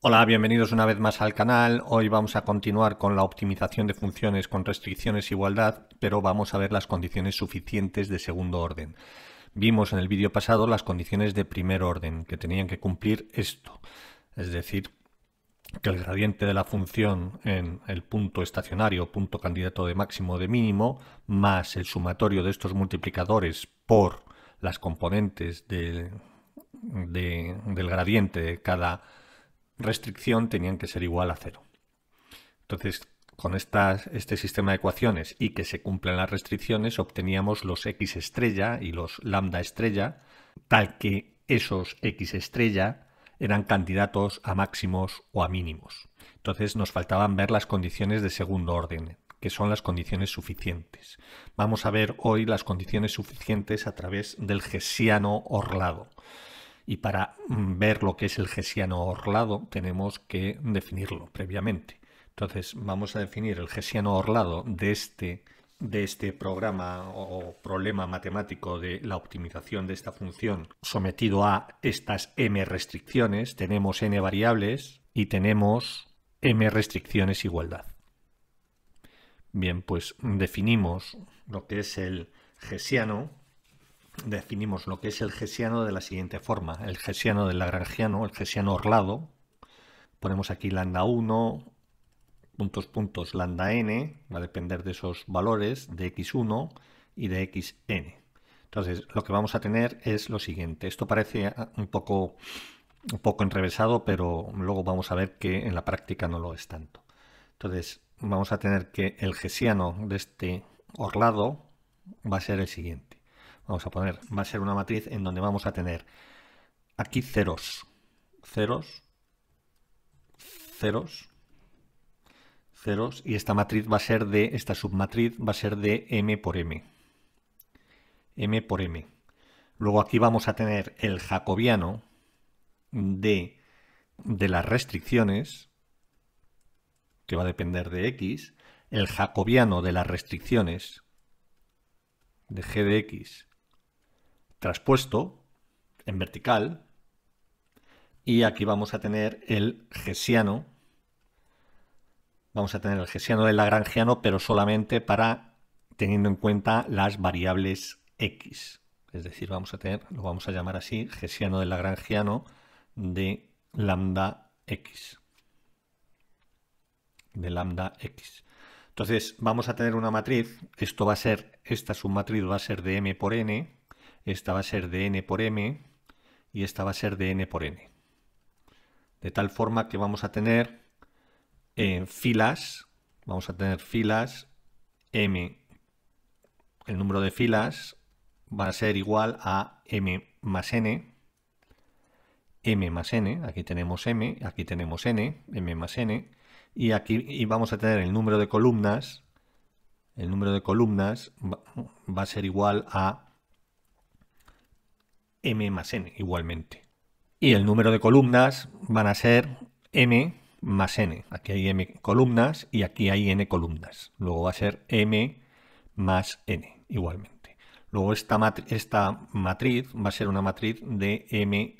Hola, bienvenidos una vez más al canal. Hoy vamos a continuar con la optimización de funciones con restricciones e igualdad, pero vamos a ver las condiciones suficientes de segundo orden. Vimos en el vídeo pasado las condiciones de primer orden, que tenían que cumplir esto, es decir, que el gradiente de la función en el punto estacionario, punto candidato de máximo o de mínimo, más el sumatorio de estos multiplicadores por las componentes del gradiente de cada restricción tenían que ser igual a cero. Entonces, con estas, este sistema de ecuaciones y que se cumplan las restricciones, obteníamos los x estrella y los lambda estrella, tal que esos x estrella eran candidatos a máximos o a mínimos. Entonces nos faltaban ver las condiciones de segundo orden, que son las condiciones suficientes. Vamos a ver hoy las condiciones suficientes a través del gesiano orlado. Y para ver lo que es el gesiano orlado tenemos que definirlo previamente. Entonces vamos a definir el gesiano orlado de este, de este programa o problema matemático de la optimización de esta función sometido a estas m restricciones. Tenemos n variables y tenemos m restricciones igualdad. Bien, pues definimos lo que es el gesiano definimos lo que es el gesiano de la siguiente forma. El gesiano del lagrangiano, el gesiano orlado, ponemos aquí lambda 1, puntos, puntos, lambda n, va a depender de esos valores de x1 y de xn. Entonces, lo que vamos a tener es lo siguiente. Esto parece un poco, un poco enrevesado, pero luego vamos a ver que en la práctica no lo es tanto. Entonces, vamos a tener que el gesiano de este orlado va a ser el siguiente vamos a poner, va a ser una matriz en donde vamos a tener aquí ceros, ceros, ceros, ceros, y esta matriz va a ser de, esta submatriz va a ser de m por m, m por m. Luego aquí vamos a tener el jacobiano de, las restricciones, que va a depender de x, el jacobiano de las restricciones, de g de x, traspuesto en vertical y aquí vamos a tener el gesiano. Vamos a tener el gesiano del lagrangiano, pero solamente para teniendo en cuenta las variables x. Es decir, vamos a tener, lo vamos a llamar así, gesiano del lagrangiano de lambda x. De lambda x. Entonces, vamos a tener una matriz. Esto va a ser, esta submatriz va a ser de m por n, esta va a ser de n por m y esta va a ser de n por n. De tal forma que vamos a tener eh, filas, vamos a tener filas m. El número de filas va a ser igual a m más n, m más n, aquí tenemos m, aquí tenemos n, m más n, y aquí y vamos a tener el número de columnas, el número de columnas va a ser igual a m más n igualmente. Y el número de columnas van a ser m más n. Aquí hay m columnas y aquí hay n columnas. Luego va a ser m más n igualmente. Luego esta, esta matriz va a ser una matriz de m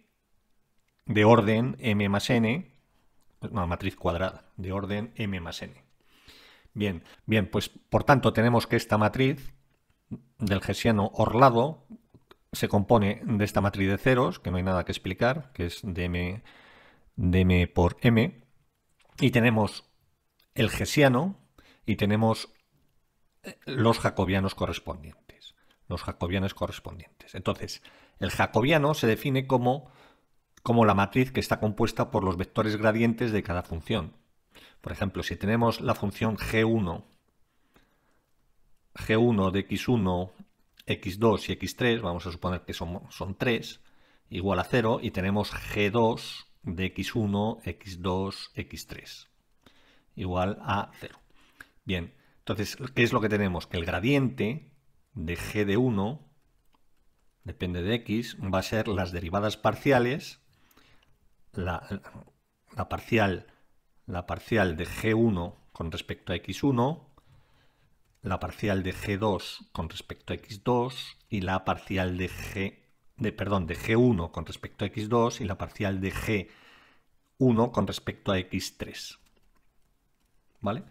de orden m más n, una matriz cuadrada de orden m más n. Bien, bien, pues por tanto tenemos que esta matriz del gesiano orlado se compone de esta matriz de ceros, que no hay nada que explicar, que es dm, m por m, y tenemos el gesiano y tenemos eh, los jacobianos correspondientes. Los jacobianos correspondientes. Entonces, el jacobiano se define como, como la matriz que está compuesta por los vectores gradientes de cada función. Por ejemplo, si tenemos la función g1, g1 de x1 x2 y x3, vamos a suponer que son, son 3, igual a 0, y tenemos g2 de x1, x2, x3, igual a 0. Bien, entonces, ¿qué es lo que tenemos? Que el gradiente de g de 1, depende de x, va a ser las derivadas parciales, la, parcial, la parcial de g1 con respecto a x1, la parcial de G2 con respecto a X2 y la parcial de G de, perdón, de G1 con respecto a X2 y la parcial de G1 con respecto a X3. ¿Vale?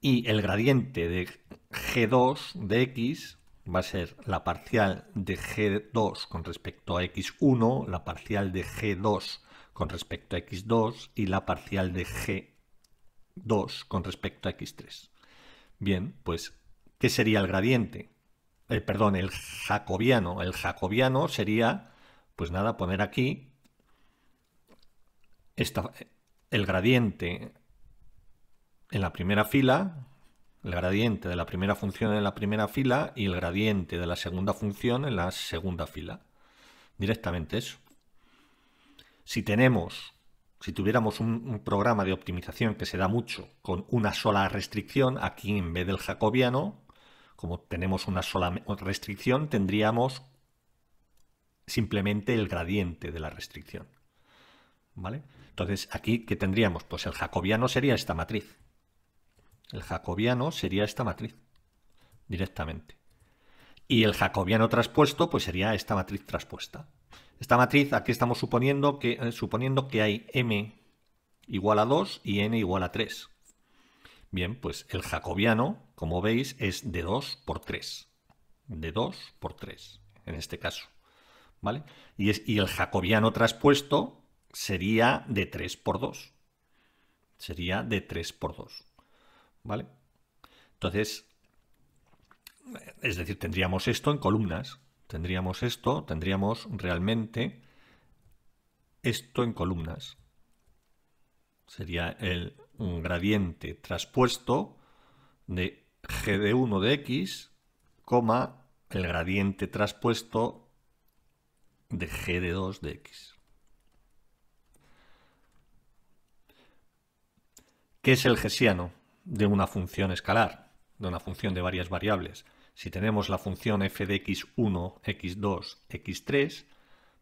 Y el gradiente de G2 de X va a ser la parcial de G2 con respecto a X1, la parcial de G2 con respecto a X2 y la parcial de G2 con respecto a X3. Bien, pues, ¿qué sería el gradiente? Eh, perdón, el jacobiano. El jacobiano sería, pues nada, poner aquí el gradiente en la primera fila, el gradiente de la primera función en la primera fila y el gradiente de la segunda función en la segunda fila. Directamente eso. Si tenemos si tuviéramos un, programa de optimización que se da mucho con una sola restricción, aquí en vez del jacobiano, como tenemos una sola restricción, tendríamos simplemente el gradiente de la restricción. ¿Vale? Entonces, aquí, ¿qué tendríamos? Pues el jacobiano sería esta matriz. El jacobiano sería esta matriz, directamente. Y el jacobiano traspuesto, pues sería esta matriz traspuesta. Esta matriz, aquí estamos suponiendo que, eh, suponiendo que hay m igual a 2 y n igual a 3. Bien, pues el jacobiano, como veis, es de 2 por 3. De 2 por 3, en este caso. ¿Vale? Y, es, y el jacobiano traspuesto sería de 3 por 2. Sería de 3 por 2. ¿Vale? Entonces, es decir, tendríamos esto en columnas. Tendríamos esto, tendríamos realmente esto en columnas. Sería el un gradiente traspuesto de g de 1 de x, coma, el gradiente traspuesto de g de 2 de x. ¿Qué es el gesiano de una función escalar, de una función de varias variables? si tenemos la función f de x1, x2, x3,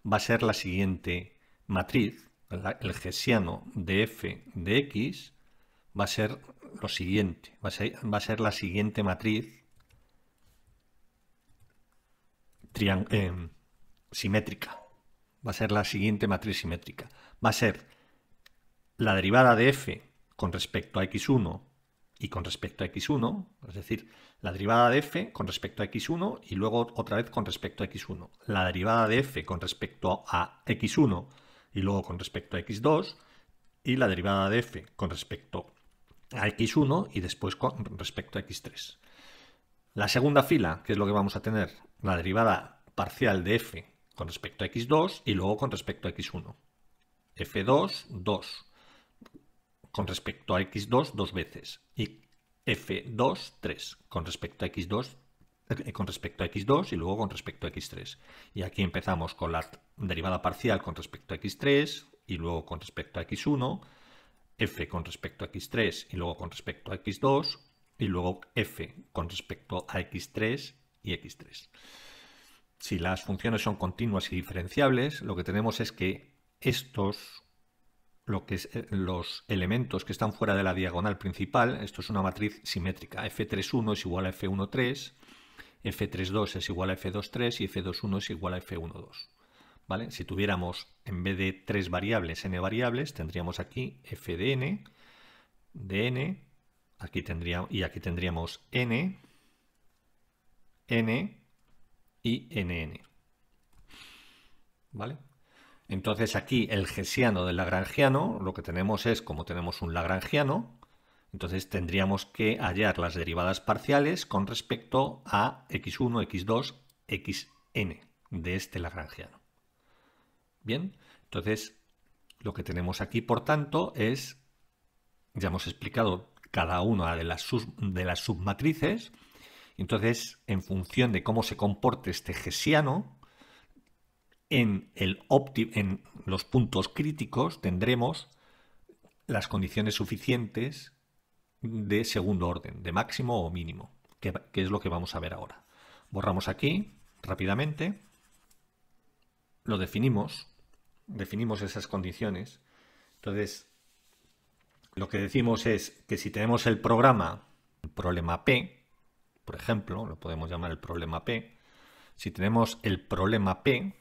va a ser la siguiente matriz, el gesiano de f de x, va a ser lo siguiente, va a ser, la siguiente matriz eh, simétrica, va a ser la siguiente matriz simétrica, va a ser la derivada de f con respecto a x1 y con respecto a x1, es decir, la derivada de f con respecto a x1 y luego otra vez con respecto a x1. La derivada de f con respecto a x1 y luego con respecto a x2. Y la derivada de f con respecto a x1 y después con respecto a x3. La segunda fila, que es lo que vamos a tener, la derivada parcial de f con respecto a x2 y luego con respecto a x1. f2, 2. Con respecto a x2, dos veces. Y F2, 3, con respecto a X2, eh, con respecto a x2 y luego con respecto a x3. Y aquí empezamos con la derivada parcial con respecto a x3 y luego con respecto a x1, f con respecto a x3 y luego con respecto a x2 y luego f con respecto a x3 y x3. Si las funciones son continuas y diferenciables, lo que tenemos es que estos lo que es, eh, los elementos que están fuera de la diagonal principal, esto es una matriz simétrica, F31 es igual a F13, F32 es igual a F23 y F21 es igual a F12. ¿Vale? Si tuviéramos en vez de tres variables n variables, tendríamos aquí f de n, de n, aquí y aquí tendríamos n, n y nn. ¿Vale? Entonces aquí el gesiano del lagrangiano, lo que tenemos es como tenemos un lagrangiano, entonces tendríamos que hallar las derivadas parciales con respecto a x1, x2, xn de este lagrangiano. Bien, entonces lo que tenemos aquí por tanto es, ya hemos explicado cada una de las, de las submatrices, entonces en función de cómo se comporte este gesiano, en, los puntos críticos tendremos las condiciones suficientes de segundo orden, de máximo o mínimo, que, que es lo que vamos a ver ahora. Borramos aquí rápidamente, lo definimos, definimos esas condiciones. Entonces, lo que decimos es que si tenemos el programa, el problema P, por ejemplo, lo podemos llamar el problema P, si tenemos el problema P,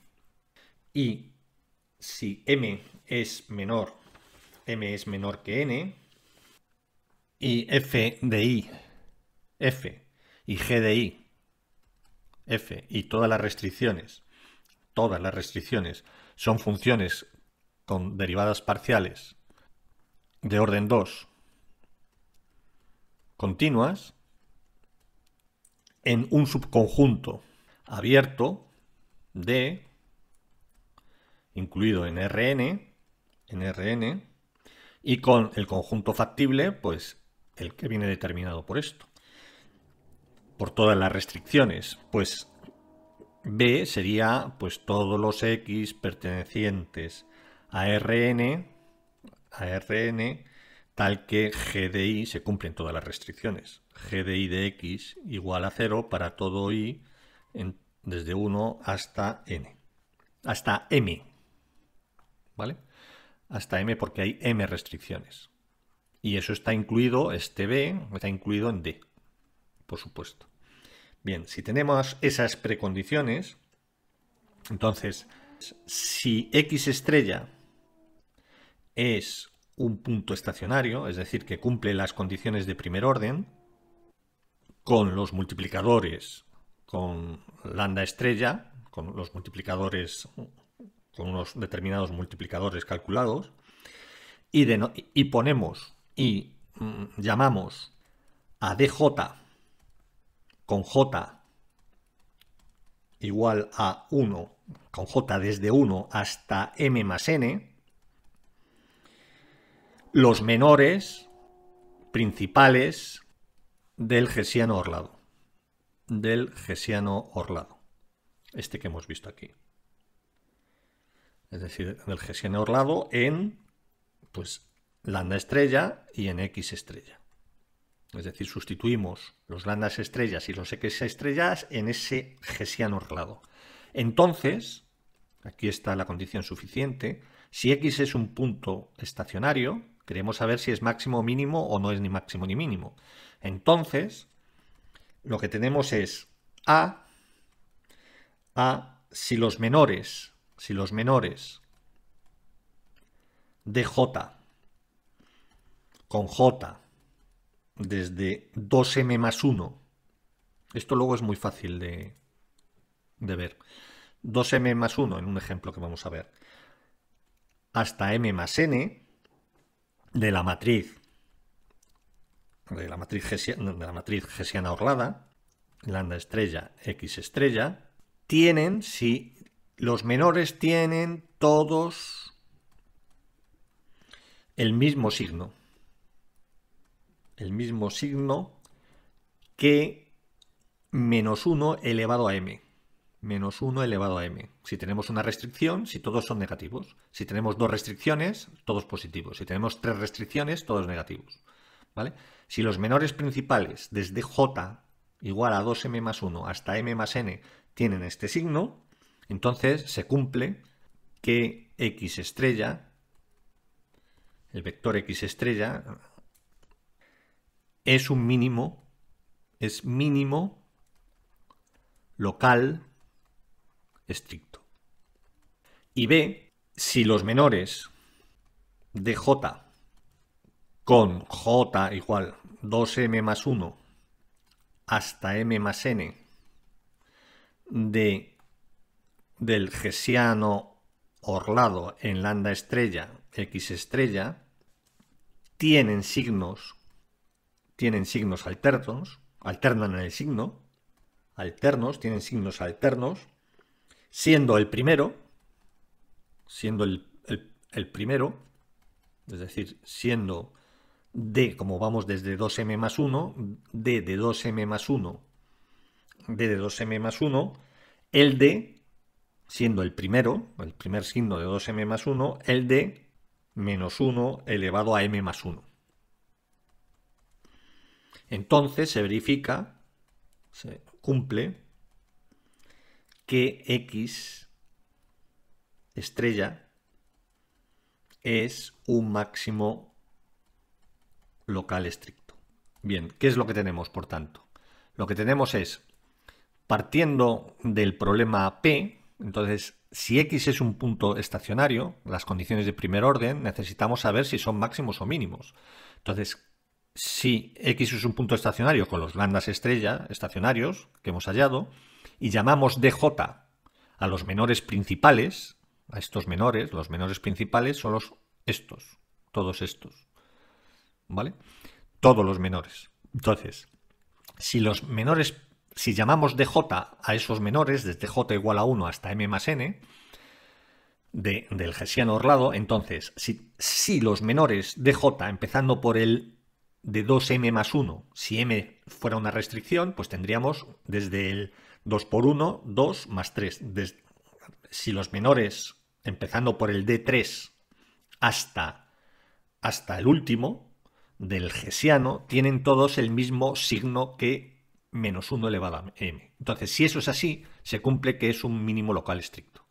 y si m es menor, m es menor que n, y f de i, f y g de i, f y todas las restricciones, todas las restricciones son funciones con derivadas parciales de orden 2 continuas en un subconjunto abierto de incluido en Rn, en Rn, y con el conjunto factible, pues el que viene determinado por esto. Por todas las restricciones, pues B sería pues todos los X pertenecientes a Rn, a Rn, tal que GDI se cumplen todas las restricciones. GDI de X igual a 0 para todo i desde 1 hasta N, hasta M, ¿vale? Hasta M porque hay M restricciones. Y eso está incluido, este B está incluido en D, por supuesto. Bien, si tenemos esas precondiciones, entonces, si X estrella es un punto estacionario, es decir, que cumple las condiciones de primer orden, con los multiplicadores, con lambda estrella, con los multiplicadores con unos determinados multiplicadores calculados, y, ponemos y mm, llamamos a dj con j igual a 1, con j desde 1 hasta m más n, los menores principales del gesiano orlado. Del gesiano orlado. Este que hemos visto aquí es decir, del gesiano orlado en pues lambda estrella y en x estrella. Es decir, sustituimos los lambdas estrellas y los x estrellas en ese gesiano orlado. Entonces, aquí está la condición suficiente, si x es un punto estacionario, queremos saber si es máximo o mínimo o no es ni máximo ni mínimo. Entonces, lo que tenemos es a, a si los menores si los menores de J con J desde 2m más 1, esto luego es muy fácil de, ver, 2m más 1 en un ejemplo que vamos a ver, hasta m más n de la matriz de la matriz, gesiana, de la lambda estrella, x estrella, tienen, si los menores tienen todos el mismo signo. El mismo signo que menos 1 elevado a m. Menos 1 elevado a m. Si tenemos una restricción, si todos son negativos. Si tenemos dos restricciones, todos positivos. Si tenemos tres restricciones, todos negativos. ¿Vale? Si los menores principales, desde j igual a 2m más 1 hasta m más n, tienen este signo, entonces se cumple que x estrella, el vector x estrella, es un mínimo, es mínimo local estricto. Y B, si los menores de J con J igual 2M más 1 hasta M más N de del gesiano orlado en lambda estrella x estrella tienen signos tienen signos alternos, alternan en el signo, alternos, tienen signos alternos, siendo el primero, siendo el, el primero, es decir, siendo D, como vamos desde 2m más 1, D de 2m más 1, D de 2m más 1, el D siendo el primero, el primer signo de 2m más 1, el de menos 1 elevado a m más 1. Entonces se verifica, se cumple, que x estrella es un máximo local estricto. Bien, ¿qué es lo que tenemos, por tanto? Lo que tenemos es, partiendo del problema P, entonces, si x es un punto estacionario, las condiciones de primer orden, necesitamos saber si son máximos o mínimos. Entonces, si x es un punto estacionario con los lambdas estrella estacionarios que hemos hallado, y llamamos dj a los menores principales, a estos menores, los menores principales son los estos, todos estos. ¿Vale? Todos los menores. Entonces, si los menores si llamamos dj a esos menores, desde j igual a 1 hasta m más n, del gesiano orlado, entonces, si, si los menores dj, empezando por el de 2m más 1, si m fuera una restricción, pues tendríamos desde el 2 por 1, 2 más 3. si los menores, empezando por el D3 hasta, hasta el último del gesiano, tienen todos el mismo signo que menos 1 elevado a m. Entonces, si eso es así, se cumple que es un mínimo local estricto.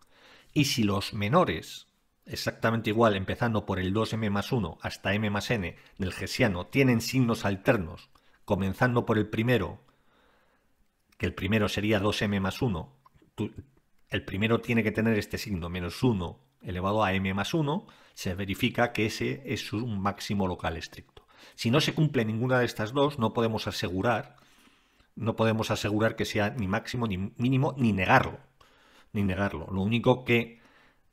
Y si los menores, exactamente igual, empezando por el 2m más 1 hasta m más n del gesiano, tienen signos alternos, comenzando por el primero, que el primero sería 2m más 1, el primero tiene que tener este signo, menos 1 elevado a m más 1, se verifica que ese es un máximo local estricto. Si no se cumple ninguna de estas dos, no podemos asegurar no podemos asegurar que sea ni máximo, ni mínimo, ni negarlo. Ni negarlo. Lo único que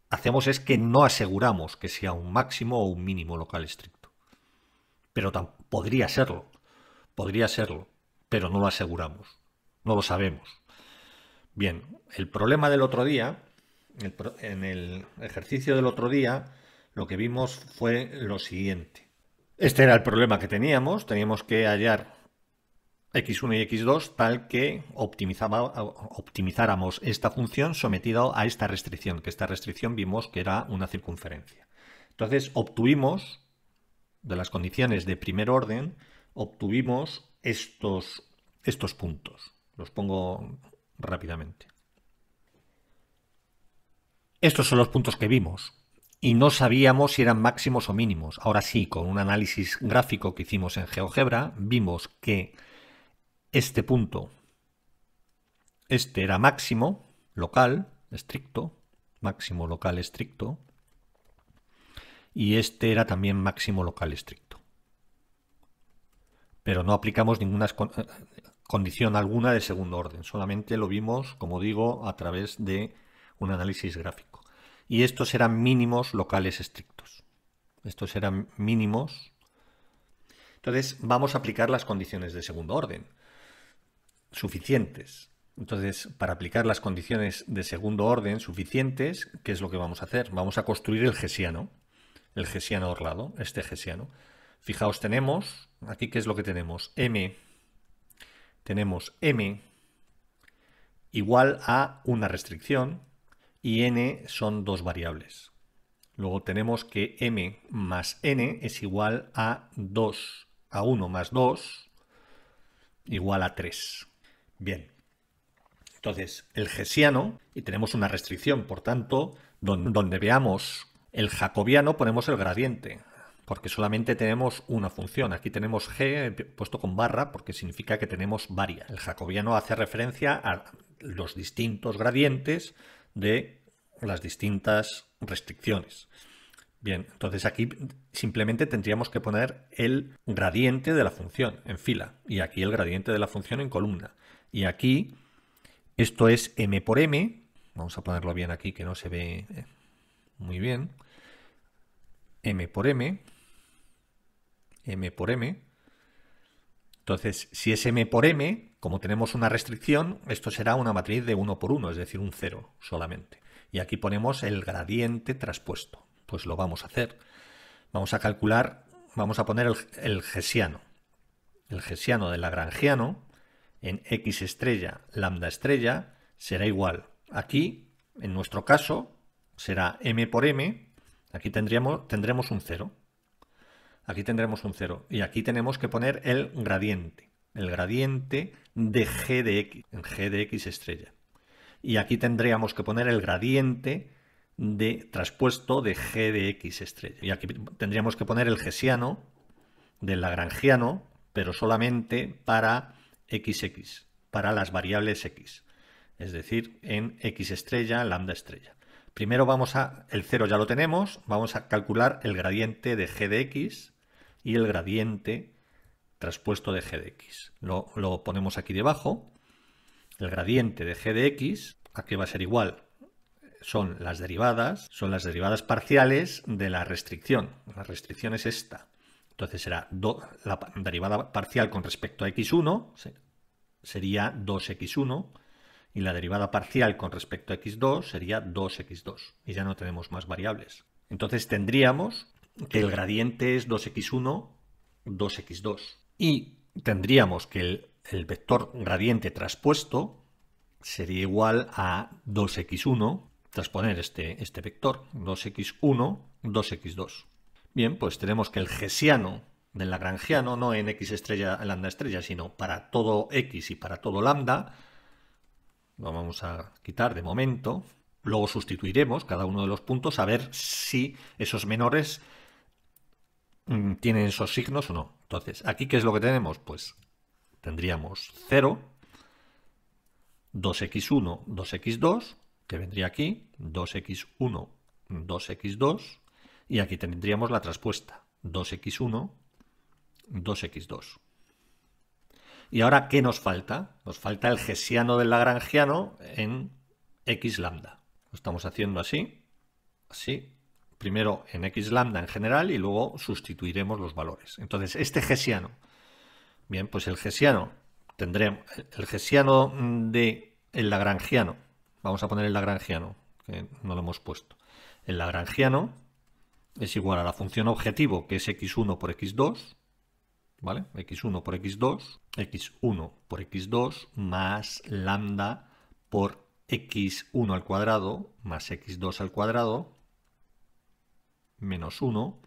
hacemos es que no aseguramos que sea un máximo o un mínimo local estricto. Pero podría serlo. Podría serlo. Pero no lo aseguramos. No lo sabemos. Bien, el problema del otro día, en el ejercicio del otro día, lo que vimos fue lo siguiente. Este era el problema que teníamos. Teníamos que hallar x1 y x2 tal que optimizáramos esta función sometida a esta restricción, que esta restricción vimos que era una circunferencia. Entonces obtuvimos, de las condiciones de primer orden, obtuvimos estos, estos puntos. Los pongo rápidamente. Estos son los puntos que vimos y no sabíamos si eran máximos o mínimos. Ahora sí, con un análisis gráfico que hicimos en GeoGebra, vimos que este punto. Este era máximo local, estricto, máximo local estricto, y este era también máximo local estricto. Pero no aplicamos ninguna eh, condición alguna de segundo orden, solamente lo vimos, como digo, a través de un análisis gráfico. Y estos eran mínimos locales estrictos. Estos eran mínimos. Entonces vamos a aplicar las condiciones de segundo orden suficientes. Entonces, para aplicar las condiciones de segundo orden suficientes, ¿qué es lo que vamos a hacer? Vamos a construir el gesiano, el gesiano orlado, este gesiano. Fijaos, tenemos, aquí qué es lo que tenemos, m, tenemos m igual a una restricción y n son dos variables. Luego tenemos que m más n es igual a 2, a 1 más 2 igual a 3. Bien. Entonces, el gesiano, y tenemos una restricción, por tanto, donde, veamos el jacobiano ponemos el gradiente, porque solamente tenemos una función. Aquí tenemos g puesto con barra porque significa que tenemos varias. El jacobiano hace referencia a los distintos gradientes de las distintas restricciones. Bien, entonces aquí simplemente tendríamos que poner el gradiente de la función en fila y aquí el gradiente de la función en columna. Y aquí, esto es m por m, vamos a ponerlo bien aquí que no se ve eh, muy bien, m por m, m por m, entonces, si es m por m, como tenemos una restricción, esto será una matriz de 1 por 1, es decir, un 0 solamente. Y aquí ponemos el gradiente traspuesto. Pues lo vamos a hacer. Vamos a calcular, vamos a poner el, el gesiano. El gesiano del lagrangiano en x estrella, lambda estrella, será igual. Aquí, en nuestro caso, será m por m, aquí tendríamos, tendremos un cero. Aquí tendremos un cero Y aquí tenemos que poner el gradiente, el gradiente de g de x, en g de x estrella. Y aquí tendríamos que poner el gradiente de traspuesto de g de x estrella. Y aquí tendríamos que poner el gesiano del lagrangiano, pero solamente para XX para las variables X, es decir, en X estrella, lambda estrella. Primero vamos a, el 0 ya lo tenemos, vamos a calcular el gradiente de g de x y el gradiente traspuesto de g de x. Lo, lo ponemos aquí debajo. El gradiente de g de x, ¿a qué va a ser igual? Son las derivadas, son las derivadas parciales de la restricción. La restricción es esta. Entonces será la derivada parcial con respecto a x1 sería 2x1 y la derivada parcial con respecto a x2 sería 2x2 y ya no tenemos más variables. Entonces tendríamos que el gradiente es 2x1, 2x2 y tendríamos que el, vector gradiente traspuesto sería igual a 2x1, transponer este, este vector, 2x1, 2x2. Bien, pues tenemos que el gesiano del lagrangiano, no en x estrella, lambda estrella, sino para todo x y para todo lambda, lo vamos a quitar de momento, luego sustituiremos cada uno de los puntos a ver si esos menores mm, tienen esos signos o no. Entonces, aquí ¿qué es lo que tenemos? Pues tendríamos 0, 2x1, 2x2, que vendría aquí, 2x1, 2x2, y aquí tendríamos la traspuesta, 2x1, 2x2. Y ahora, ¿qué nos falta? Nos falta el gesiano del lagrangiano en x lambda. Lo estamos haciendo así, así, primero en x lambda en general y luego sustituiremos los valores. Entonces, este gesiano, bien, pues el gesiano tendremos, el gesiano de el lagrangiano, vamos a poner el lagrangiano, que no lo hemos puesto, el lagrangiano es igual a la función objetivo, que es x1 por x2, ¿vale? x1 por x2, x1 por x2 más lambda por x1 al cuadrado más x2 al cuadrado menos 1.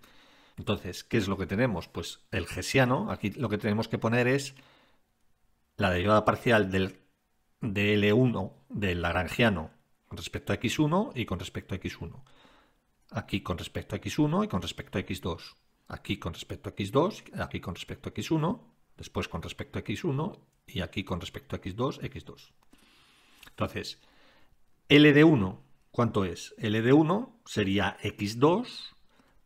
Entonces, ¿qué es lo que tenemos? Pues el gesiano, aquí lo que tenemos que poner es la derivada parcial del, de L1 del lagrangiano con respecto a x1 y con respecto a x1 aquí con respecto a x1 y con respecto a x2. Aquí con respecto a x2, aquí con respecto a x1, después con respecto a x1 y aquí con respecto a x2, x2. Entonces, L de 1, ¿cuánto es? L de 1 sería x2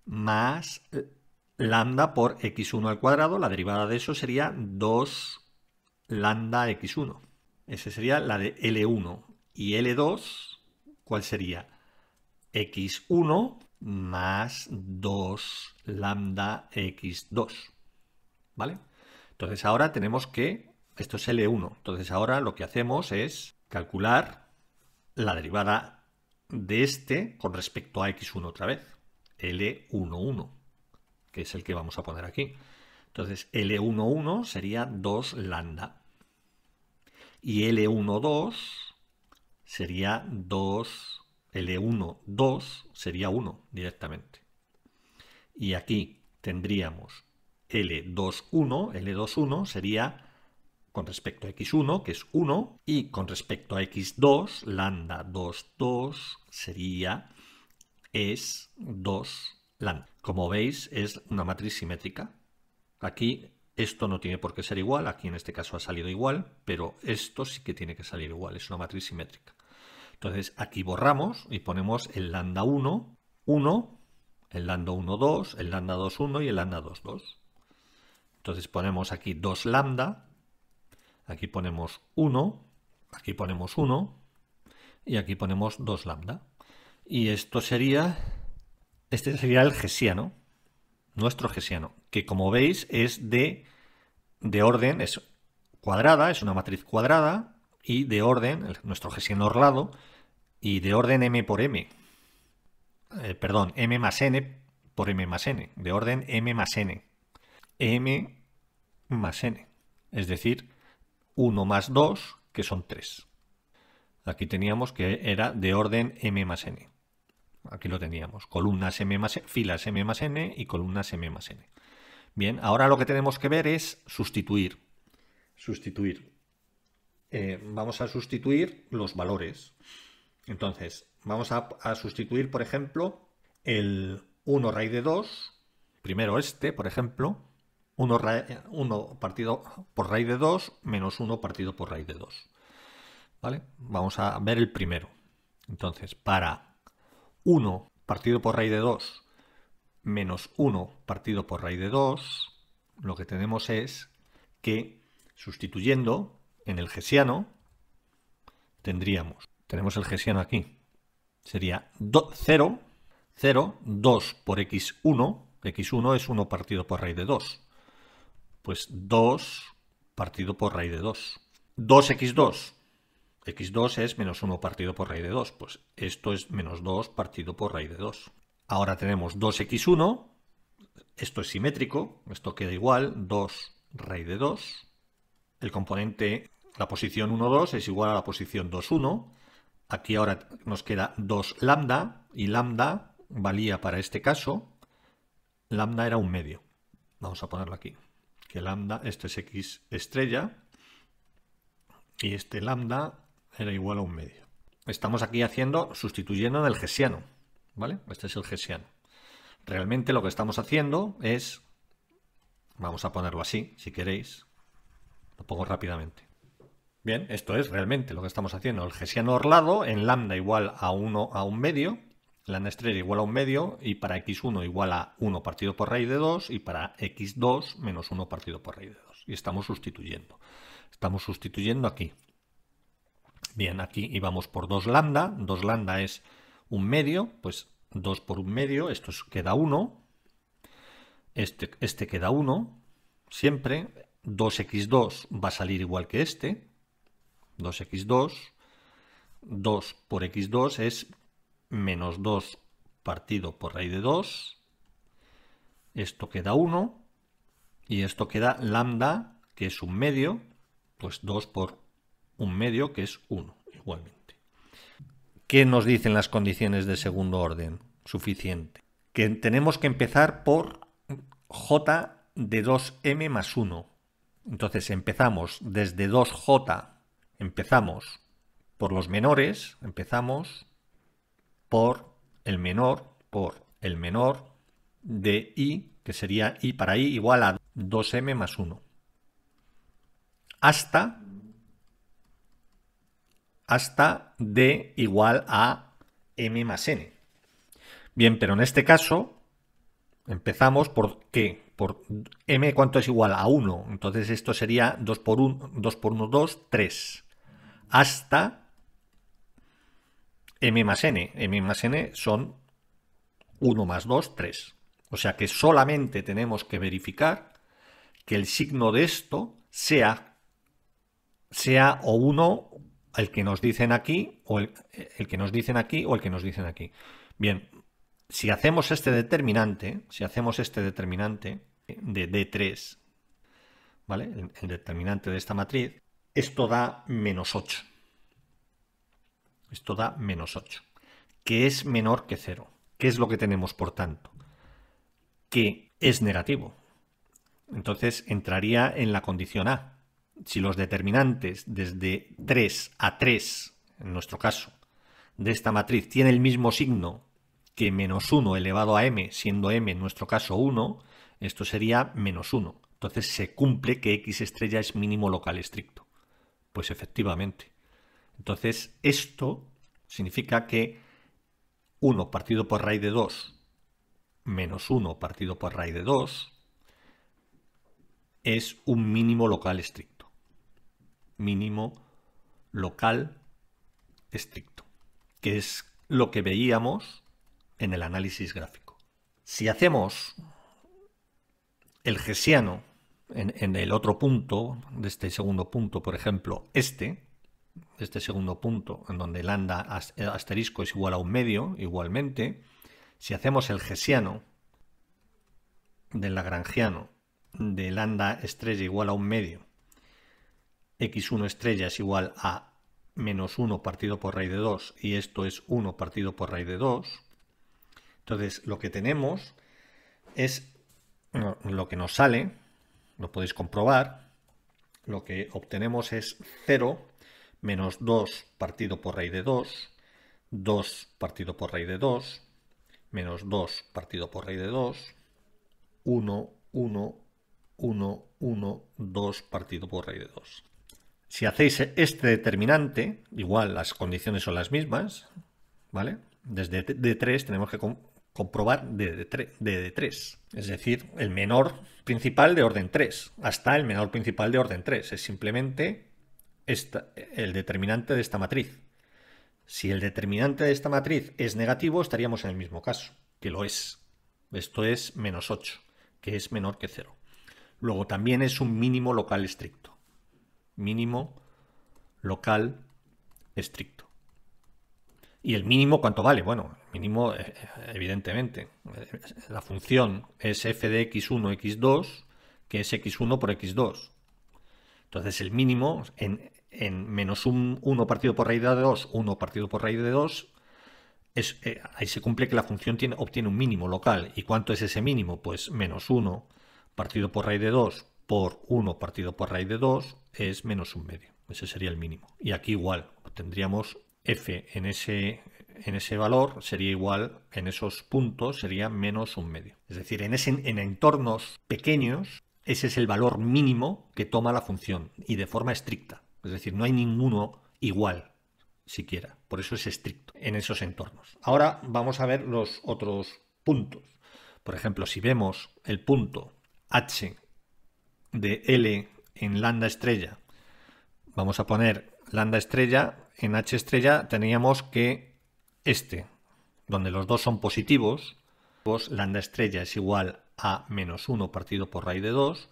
más eh, lambda por x1 al cuadrado, la derivada de eso sería 2 lambda x1. Esa sería la de L1. Y L2, ¿cuál sería? x1 más 2 lambda x2. ¿Vale? Entonces ahora tenemos que, esto es L1, entonces ahora lo que hacemos es calcular la derivada de este con respecto a x1 otra vez, L11, que es el que vamos a poner aquí. Entonces L11 sería 2 lambda y L12 sería 2 L1, 2 sería 1 directamente. Y aquí tendríamos L2, 1. L2, 1 sería con respecto a x1, que es 1, y con respecto a x2, lambda 2, 2 sería es 2 lambda. Como veis, es una matriz simétrica. Aquí esto no tiene por qué ser igual, aquí en este caso ha salido igual, pero esto sí que tiene que salir igual, es una matriz simétrica. Entonces aquí borramos y ponemos el lambda 1, 1, el lambda 1, 2, el lambda 2, 1 y el lambda 2, 2. Entonces ponemos aquí 2 lambda, aquí ponemos 1, aquí ponemos 1 y aquí ponemos 2 lambda. Y esto sería, este sería el gesiano, nuestro gesiano, que como veis es de, de orden, es cuadrada, es una matriz cuadrada, y de orden, nuestro gesiano orlado, y de orden m por m. Eh, perdón, m más n por m más n, de orden m más n. m más n, es decir, 1 más 2, que son 3. Aquí teníamos que era de orden m más n. Aquí lo teníamos, columnas m más n, filas m más n y columnas m más n. Bien, ahora lo que tenemos que ver es sustituir. Sustituir. Eh, vamos a sustituir los valores. Entonces, vamos a, sustituir, por ejemplo, el 1 raíz de 2, primero este, por ejemplo, 1, 1, partido por raíz de 2 menos 1 partido por raíz de 2. ¿Vale? Vamos a ver el primero. Entonces, para 1 partido por raíz de 2 menos 1 partido por raíz de 2, lo que tenemos es que sustituyendo en el gesiano tendríamos, tenemos el gesiano aquí, sería 0, 0, 2 por x1, x1 es 1 partido por raíz de 2, pues 2 partido por raíz de 2. 2x2, x2 es menos 1 partido por raíz de 2, pues esto es menos 2 partido por raíz de 2. Ahora tenemos 2x1, esto es simétrico, esto queda igual, 2 raíz de 2. El componente la posición 1, 2 es igual a la posición 2, 1. Aquí ahora nos queda 2 lambda y lambda valía para este caso. Lambda era un medio. Vamos a ponerlo aquí. Que lambda, este es x estrella y este lambda era igual a un medio. Estamos aquí haciendo, sustituyendo en el gesiano. ¿Vale? Este es el gesiano. Realmente lo que estamos haciendo es, vamos a ponerlo así, si queréis, lo pongo rápidamente. Bien, esto es realmente lo que estamos haciendo. El gesiano orlado en lambda igual a 1 a 1 medio, lambda estrella igual a un medio, y para x1 igual a 1 partido por raíz de 2, y para x2 menos 1 partido por raíz de 2. Y estamos sustituyendo. Estamos sustituyendo aquí. Bien, aquí íbamos por 2 lambda, 2 lambda es un medio, pues 2 por un medio, esto queda 1, este, este queda 1, siempre, 2x2 va a salir igual que este, 2x2, 2 por x2 es menos 2 partido por raíz de 2, esto queda 1, y esto queda lambda, que es un medio, pues 2 por un medio, que es 1, igualmente. ¿Qué nos dicen las condiciones de segundo orden? Suficiente. Que tenemos que empezar por j de 2m más 1. Entonces empezamos desde 2j Empezamos por los menores, empezamos por el menor, por el menor de i, que sería i para i igual a 2m más 1. Hasta, hasta d igual a m más n. Bien, pero en este caso empezamos por qué? Por m cuánto es igual a 1. Entonces esto sería 2 por 1, 2 por 1, 2, 3 hasta m más n. m más n son 1 más 2, 3. O sea que solamente tenemos que verificar que el signo de esto sea, sea o 1 el que nos dicen aquí o el, que nos dicen aquí o el que nos dicen aquí. Bien, si hacemos este determinante, si hacemos este determinante de D3, ¿vale? el determinante de esta matriz, esto da menos 8. Esto da menos 8, que es menor que 0. ¿Qué es lo que tenemos, por tanto? Que es negativo. Entonces entraría en la condición A. Si los determinantes desde 3 a 3, en nuestro caso, de esta matriz tiene el mismo signo que menos 1 elevado a m, siendo m en nuestro caso 1, esto sería menos 1. Entonces se cumple que x estrella es mínimo local estricto. Pues efectivamente. Entonces, esto significa que 1 partido por raíz de 2 menos 1 partido por raíz de 2 es un mínimo local estricto. Mínimo local estricto, que es lo que veíamos en el análisis gráfico. Si hacemos el gesiano en, el otro punto, de este segundo punto, por ejemplo, este, este segundo punto, en donde lambda asterisco es igual a un medio, igualmente, si hacemos el gesiano del lagrangiano de lambda estrella igual a un medio, x1 estrella es igual a menos 1 partido por raíz de 2 y esto es 1 partido por raíz de 2, entonces lo que tenemos es, lo que nos sale lo podéis comprobar, lo que obtenemos es 0 menos 2 partido por rey de 2, 2 partido por rey de 2, menos 2 partido por rey de 2, 1, 1, 1, 1, 2 partido por rey de 2. Si hacéis este determinante, igual las condiciones son las mismas, ¿vale? Desde D3 tenemos que comprobar de, de, 3, es decir, el menor principal de orden 3, hasta el menor principal de orden 3. Es simplemente el determinante de esta matriz. Si el determinante de esta matriz es negativo, estaríamos en el mismo caso, que lo es. Esto es menos 8, que es menor que 0. Luego también es un mínimo local estricto. Mínimo local estricto. ¿Y el mínimo cuánto vale? Bueno, el mínimo, eh, eh, evidentemente, eh, la función es f de x1, x2, que es x1 por x2. Entonces el mínimo en, menos 1 partido por raíz de 2, 1 partido por raíz de 2, es, ahí se cumple que la función tiene, obtiene un mínimo local. ¿Y cuánto es ese mínimo? Pues menos 1 partido por raíz de 2 por 1 partido por raíz de 2 es menos un medio. Ese sería el mínimo. Y aquí igual, obtendríamos f en ese, en ese valor sería igual, en esos puntos sería menos un medio. Es decir, en, ese, en entornos pequeños, ese es el valor mínimo que toma la función y de forma estricta. Es decir, no hay ninguno igual siquiera. Por eso es estricto en esos entornos. Ahora vamos a ver los otros puntos. Por ejemplo, si vemos el punto h de L en lambda estrella, vamos a poner lambda estrella en H estrella teníamos que este, donde los dos son positivos, pues lambda estrella es igual a menos 1 partido por raíz de 2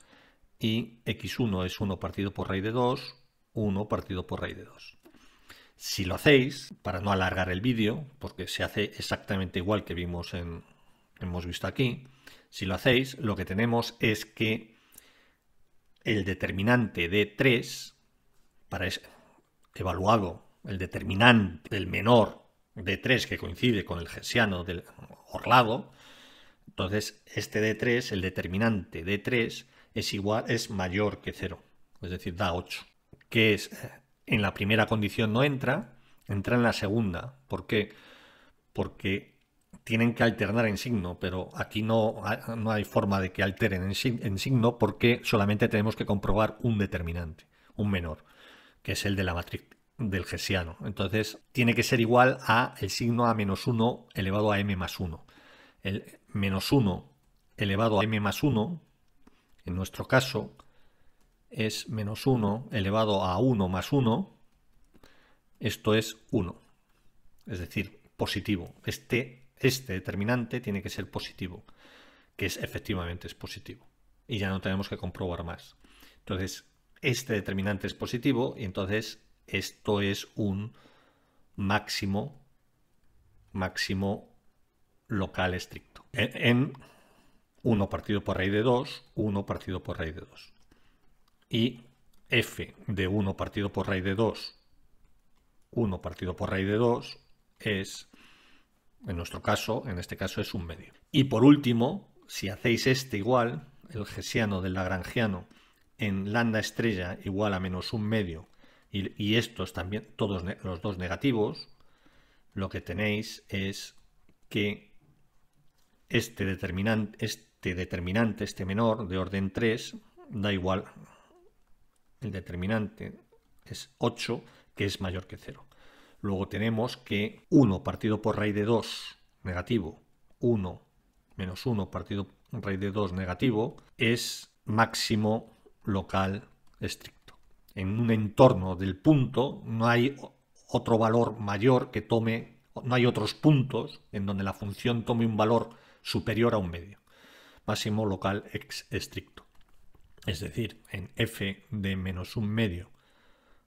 y x1 es 1 partido por raíz de 2, 1 partido por raíz de 2. Si lo hacéis, para no alargar el vídeo, porque se hace exactamente igual que vimos en, hemos visto aquí, si lo hacéis, lo que tenemos es que el determinante de 3, para ese, evaluado el determinante del menor de 3 que coincide con el hessiano del Orlado, entonces este de 3 el determinante de 3 es, igual, es mayor que 0, es decir, da 8, que es, eh, en la primera condición no entra, entra en la segunda. ¿Por qué? Porque tienen que alternar en signo, pero aquí no, no hay forma de que alteren en, en signo porque solamente tenemos que comprobar un determinante, un menor, que es el de la matriz del hessiano. Entonces tiene que ser igual a el signo a menos 1 elevado a m más 1. El menos 1 elevado a m más 1, en nuestro caso, es menos 1 elevado a 1 más 1, esto es 1. Es decir, positivo. Este, este determinante tiene que ser positivo, que es efectivamente es positivo. Y ya no tenemos que comprobar más. Entonces, este determinante es positivo y entonces esto es un máximo, máximo local estricto. En 1 partido por raíz de 2, 1 partido por raíz de 2. Y f de 1 partido por raíz de 2, 1 partido por raíz de 2 es, en nuestro caso, en este caso es un medio. Y por último, si hacéis este igual, el gesiano del lagrangiano en lambda estrella igual a menos un medio y, estos también, todos los dos negativos, lo que tenéis es que este determinante, este determinante, este menor de orden 3, da igual, el determinante es 8, que es mayor que 0. Luego tenemos que 1 partido por raíz de 2, negativo, 1 menos 1 partido raíz de 2 negativo, es máximo local estricto en un entorno del punto, no hay otro valor mayor que tome, no hay otros puntos en donde la función tome un valor superior a un medio, máximo local ex estricto. Es decir, en f de menos un medio,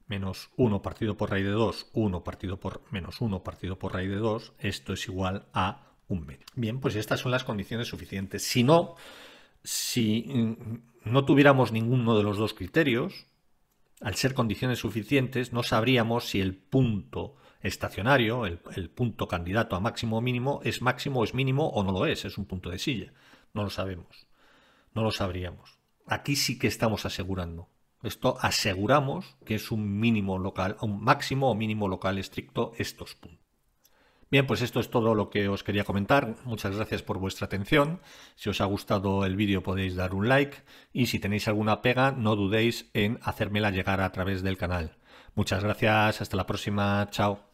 menos 1 partido por raíz de 2, 1 partido por menos 1 partido por raíz de 2, esto es igual a un medio. Bien, pues estas son las condiciones suficientes. Si no, si mm, no tuviéramos ninguno de los dos criterios, al ser condiciones suficientes, no sabríamos si el punto estacionario, el, punto candidato a máximo o mínimo, es máximo, es mínimo o no lo es, es un punto de silla. No lo sabemos, no lo sabríamos. Aquí sí que estamos asegurando. Esto aseguramos que es un mínimo local, un máximo o mínimo local estricto estos puntos. Bien, pues esto es todo lo que os quería comentar. Muchas gracias por vuestra atención. Si os ha gustado el vídeo podéis dar un like y si tenéis alguna pega no dudéis en hacérmela llegar a través del canal. Muchas gracias, hasta la próxima, chao.